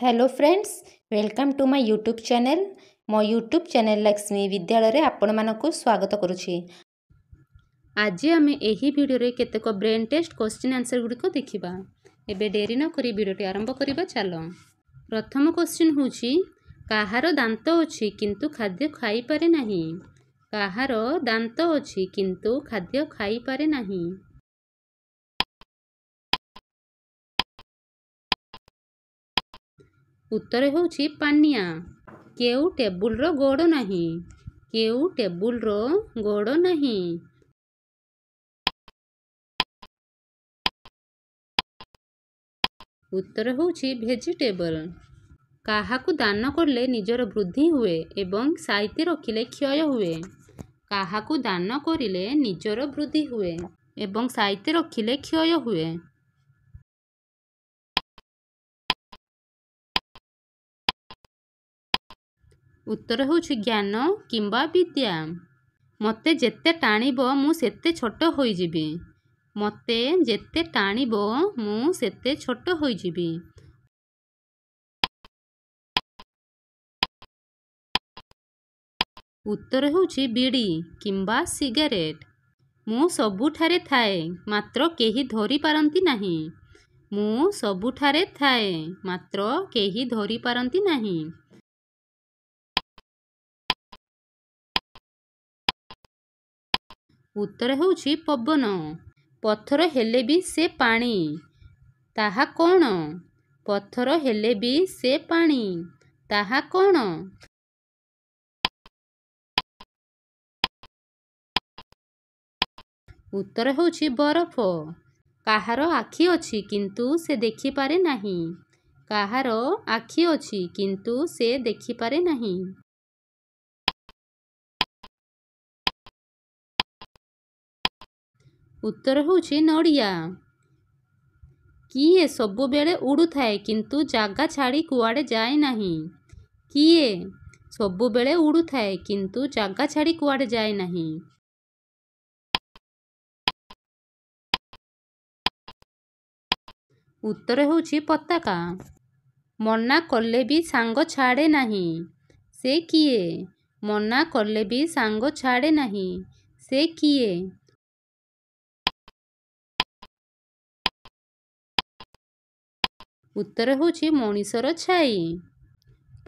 hello friends welcome to my YouTube channel ମୋ YouTube channel Lakshmi ବିଦ୍ୟାଳୟରେ ଆପଣମାନଙ୍କୁ ସ୍ୱାଗତ କରୁଛି ଆଜି ଆମେ ଏହି ଭିଡ଼ିଓରେ କେତେକ ବ୍ରେନ୍ ଟେଷ୍ଟ କୋଶ୍ଚିନ୍ ଆନ୍ସର୍ ଗୁଡ଼ିକ ଦେଖିବା ଏବେ ଡେରି ନ କରି ଭିଡ଼ିଓଟି ଆରମ୍ଭ କରିବା ଚାଲ ପ୍ରଥମ କୋଶ୍ଚିନ୍ ହେଉଛି କାହାର ଦାନ୍ତ ଅଛି କିନ୍ତୁ ଖାଦ୍ୟ ଖାଇପାରେ ନାହିଁ କାହାର ଦାନ୍ତ ଅଛି କିନ୍ତୁ ଖାଦ୍ୟ ଖାଇପାରେ ନାହିଁ ଉତ୍ତର ହେଉଛି ପାନିଆ କେଉଁ ଟେବୁଲର ଗୋଡ଼ ନାହିଁ କେଉଁ ଟେବୁଲର ଗୋଡ଼ ନାହିଁ ଉତ୍ତର ହେଉଛି ଭେଜିଟେବଲ କାହାକୁ ଦାନ କଲେ ନିଜର ବୃଦ୍ଧି ହୁଏ ଏବଂ ସାଇତି ରଖିଲେ କ୍ଷୟ ହୁଏ କାହାକୁ ଦାନ କରିଲେ ନିଜର ବୃଦ୍ଧି ହୁଏ ଏବଂ ସାଇତି ରଖିଲେ କ୍ଷୟ ହୁଏ ଉତ୍ତର ହେଉଛି ଜ୍ଞାନ କିମ୍ବା ବିଦ୍ୟା ମୋତେ ଯେତେ ଟାଣିବ ମୁଁ ସେତେ ଛୋଟ ହୋଇଯିବି ମୋତେ ଯେତେ ଟାଣିବ ମୁଁ ସେତେ ଛୋଟ ହୋଇଯିବି ଉତ୍ତର ହେଉଛି ବିଡ଼ି କିମ୍ବା ସିଗାରେଟ୍ ମୁଁ ସବୁଠାରେ ଥାଏ ମାତ୍ର କେହି ଧରିପାରନ୍ତି ନାହିଁ ମୁଁ ସବୁଠାରେ ଥାଏ ମାତ୍ର କେହି ଧରିପାରନ୍ତି ନାହିଁ ଉତ୍ତର ହେଉଛି ପବନ ପଥର ହେଲେ ବି ସେ ପାଣି ତାହା କ'ଣ ପଥର ହେଲେ ବି ସେ ପାଣି ତାହା କ'ଣ ଉତ୍ତର ହେଉଛି ବରଫ କାହାର ଆଖି ଅଛି କିନ୍ତୁ ସେ ଦେଖିପାରେ ନାହିଁ କାହାର ଆଖି ଅଛି କିନ୍ତୁ ସେ ଦେଖିପାରେ ନାହିଁ ଉତ୍ତର ହେଉଛି ନଡ଼ିଆ କିଏ ସବୁବେଳେ ଉଡ଼ୁଥାଏ କିନ୍ତୁ ଜାଗା ଛାଡ଼ି କୁଆଡ଼େ ଯାଏ ନାହିଁ କିଏ ସବୁବେଳେ ଉଡ଼ୁଥାଏ କିନ୍ତୁ ଜାଗା ଛାଡ଼ି କୁଆଡ଼େ ଯାଏ ନାହିଁ ଉତ୍ତର ହେଉଛି ପତାକା ମନା କଲେ ବି ସାଙ୍ଗ ଛାଡ଼େ ନାହିଁ ସେ କିଏ ମନା କଲେ ବି ସାଙ୍ଗ ଛାଡ଼େ ନାହିଁ ସେ କିଏ ଉତ୍ତର ହେଉଛି ମଣିଷର ଛାଇ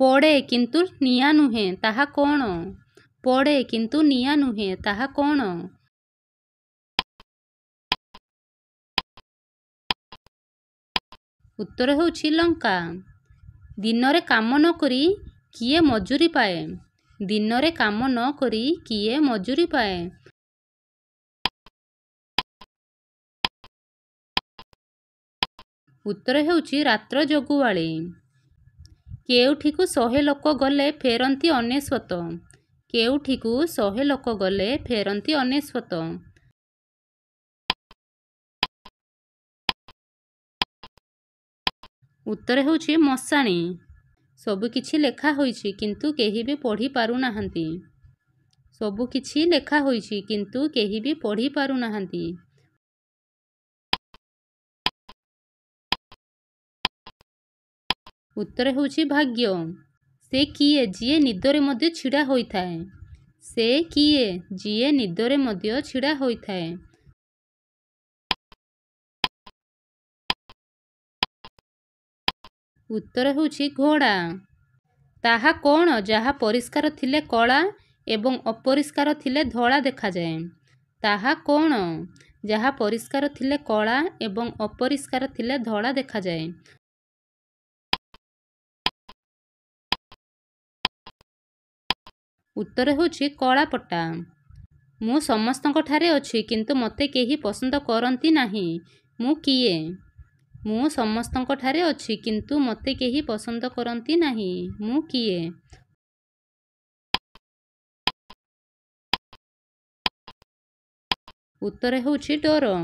ପଡ଼େ କିନ୍ତୁ ନିଆଁ ନୁହେଁ ତାହା କ'ଣ ପଡ଼େ କିନ୍ତୁ ନିଆଁ ନୁହେଁ ତାହା କ'ଣ ଉତ୍ତର ହେଉଛି ଲଙ୍କା ଦିନରେ କାମ ନ କରି କିଏ ମଜୁରୀ ପାଏ ଦିନରେ କାମ ନ କରି କିଏ ମଜୁରୀ ପାଏ ଉତ୍ତର ହେଉଛି ରାତ୍ର ଜଗୁଆଳି କେଉଁଠିକୁ ଶହେ ଲୋକ ଗଲେ ଫେରନ୍ତି ଅନେଶ୍ୱତ କେଉଁଠିକୁ ଶହେ ଲୋକ ଗଲେ ଫେରନ୍ତି ଅନେଶ୍ୱତ ଉତ୍ତର ହେଉଛି ମଶାଣି ସବୁକିଛି ଲେଖା ହୋଇଛି କିନ୍ତୁ କେହି ବି ପଢ଼ି ପାରୁନାହାନ୍ତି ସବୁକିଛି ଲେଖା ହୋଇଛି କିନ୍ତୁ କେହି ବି ପଢ଼ି ପାରୁନାହାନ୍ତି ଉତ୍ତର ହେଉଛି ଭାଗ୍ୟ ସେ କିଏ ଯିଏ ନିଦରେ ମଧ୍ୟ ଛିଡ଼ା ହୋଇଥାଏ ସେ କିଏ ଯିଏ ନିଦରେ ମଧ୍ୟ ଛିଡ଼ା ହୋଇଥାଏ ଉତ୍ତର ହେଉଛି ଘୋଡ଼ା ତାହା କ'ଣ ଯାହା ପରିଷ୍କାର ଥିଲେ କଳା ଏବଂ ଅପରିଷ୍କାର ଥିଲେ ଧଳା ଦେଖାଯାଏ ତାହା କ'ଣ ଯାହା ପରିଷ୍କାର ଥିଲେ କଳା ଏବଂ ଅପରିଷ୍କାର ଥିଲେ ଧଳା ଦେଖାଯାଏ ଉତ୍ତର ହେଉଛି କଳାପଟା ମୁଁ ସମସ୍ତଙ୍କଠାରେ ଅଛି କିନ୍ତୁ ମୋତେ କେହି ପସନ୍ଦ କରନ୍ତି ନାହିଁ ମୁଁ କିଏ ମୁଁ ସମସ୍ତଙ୍କଠାରେ ଅଛି କିନ୍ତୁ ମୋତେ କେହି ପସନ୍ଦ କରନ୍ତି ନାହିଁ ମୁଁ କିଏ ଉତ୍ତର ହେଉଛି ଡର